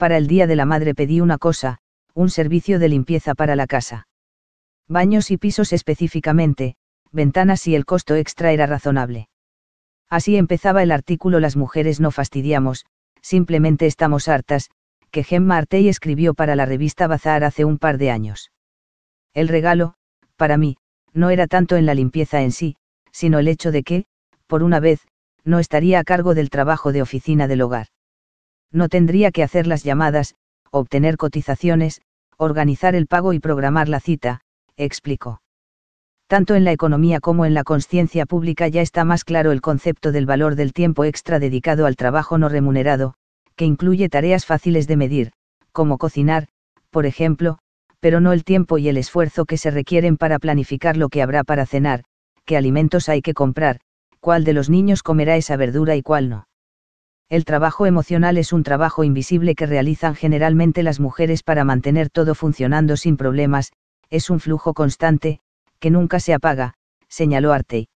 para el Día de la Madre pedí una cosa, un servicio de limpieza para la casa. Baños y pisos específicamente, ventanas y el costo extra era razonable. Así empezaba el artículo Las mujeres no fastidiamos, simplemente estamos hartas, que Gemma Artey escribió para la revista Bazar hace un par de años. El regalo, para mí, no era tanto en la limpieza en sí, sino el hecho de que, por una vez, no estaría a cargo del trabajo de oficina del hogar no tendría que hacer las llamadas, obtener cotizaciones, organizar el pago y programar la cita, explicó. Tanto en la economía como en la conciencia pública ya está más claro el concepto del valor del tiempo extra dedicado al trabajo no remunerado, que incluye tareas fáciles de medir, como cocinar, por ejemplo, pero no el tiempo y el esfuerzo que se requieren para planificar lo que habrá para cenar, qué alimentos hay que comprar, cuál de los niños comerá esa verdura y cuál no el trabajo emocional es un trabajo invisible que realizan generalmente las mujeres para mantener todo funcionando sin problemas, es un flujo constante, que nunca se apaga, señaló Arte.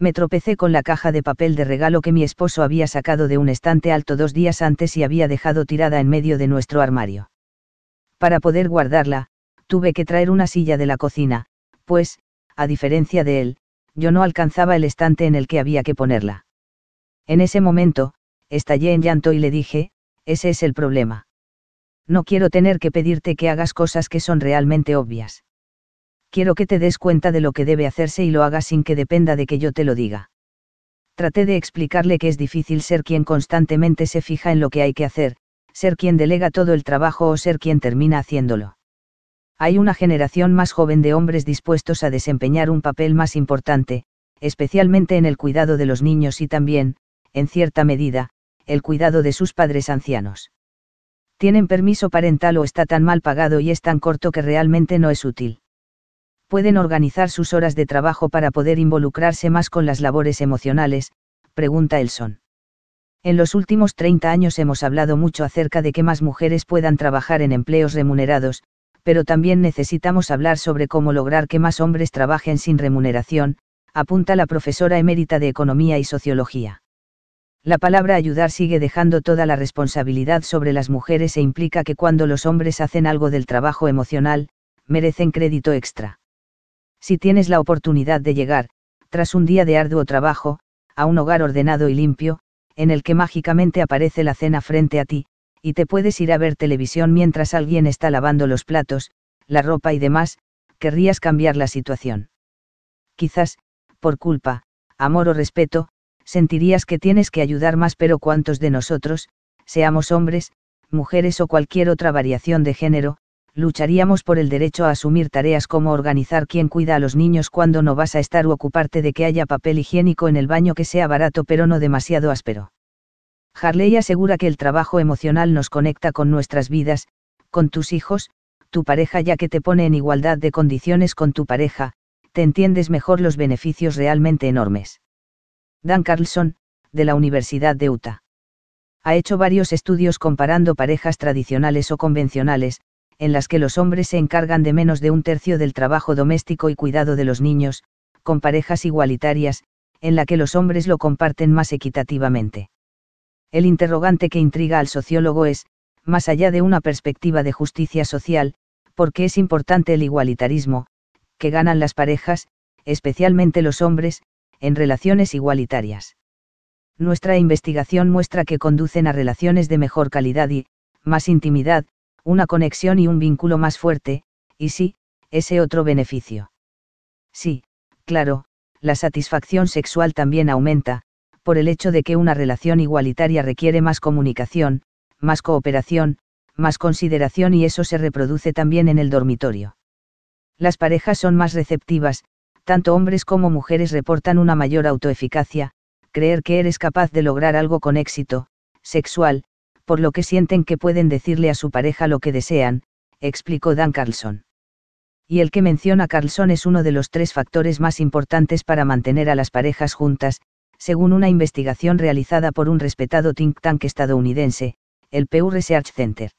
Me tropecé con la caja de papel de regalo que mi esposo había sacado de un estante alto dos días antes y había dejado tirada en medio de nuestro armario. Para poder guardarla, tuve que traer una silla de la cocina, pues, a diferencia de él, yo no alcanzaba el estante en el que había que ponerla. En ese momento, estallé en llanto y le dije, ese es el problema. No quiero tener que pedirte que hagas cosas que son realmente obvias. Quiero que te des cuenta de lo que debe hacerse y lo hagas sin que dependa de que yo te lo diga. Traté de explicarle que es difícil ser quien constantemente se fija en lo que hay que hacer, ser quien delega todo el trabajo o ser quien termina haciéndolo. Hay una generación más joven de hombres dispuestos a desempeñar un papel más importante, especialmente en el cuidado de los niños y también, en cierta medida, el cuidado de sus padres ancianos. Tienen permiso parental o está tan mal pagado y es tan corto que realmente no es útil. Pueden organizar sus horas de trabajo para poder involucrarse más con las labores emocionales, pregunta Elson. En los últimos 30 años hemos hablado mucho acerca de que más mujeres puedan trabajar en empleos remunerados, pero también necesitamos hablar sobre cómo lograr que más hombres trabajen sin remuneración, apunta la profesora emérita de Economía y Sociología la palabra ayudar sigue dejando toda la responsabilidad sobre las mujeres e implica que cuando los hombres hacen algo del trabajo emocional, merecen crédito extra. Si tienes la oportunidad de llegar, tras un día de arduo trabajo, a un hogar ordenado y limpio, en el que mágicamente aparece la cena frente a ti, y te puedes ir a ver televisión mientras alguien está lavando los platos, la ropa y demás, querrías cambiar la situación. Quizás, por culpa, amor o respeto, sentirías que tienes que ayudar más pero cuantos de nosotros, seamos hombres, mujeres o cualquier otra variación de género, lucharíamos por el derecho a asumir tareas como organizar quién cuida a los niños cuando no vas a estar o ocuparte de que haya papel higiénico en el baño que sea barato pero no demasiado áspero. Harley asegura que el trabajo emocional nos conecta con nuestras vidas, con tus hijos, tu pareja ya que te pone en igualdad de condiciones con tu pareja, te entiendes mejor los beneficios realmente enormes. Dan Carlson, de la Universidad de Utah. Ha hecho varios estudios comparando parejas tradicionales o convencionales, en las que los hombres se encargan de menos de un tercio del trabajo doméstico y cuidado de los niños, con parejas igualitarias, en la que los hombres lo comparten más equitativamente. El interrogante que intriga al sociólogo es, más allá de una perspectiva de justicia social, ¿por qué es importante el igualitarismo, que ganan las parejas, especialmente los hombres, en relaciones igualitarias. Nuestra investigación muestra que conducen a relaciones de mejor calidad y, más intimidad, una conexión y un vínculo más fuerte, y sí, ese otro beneficio. Sí, claro, la satisfacción sexual también aumenta, por el hecho de que una relación igualitaria requiere más comunicación, más cooperación, más consideración y eso se reproduce también en el dormitorio. Las parejas son más receptivas, tanto hombres como mujeres reportan una mayor autoeficacia, creer que eres capaz de lograr algo con éxito, sexual, por lo que sienten que pueden decirle a su pareja lo que desean, explicó Dan Carlson. Y el que menciona Carlson es uno de los tres factores más importantes para mantener a las parejas juntas, según una investigación realizada por un respetado think tank estadounidense, el Pew Research Center.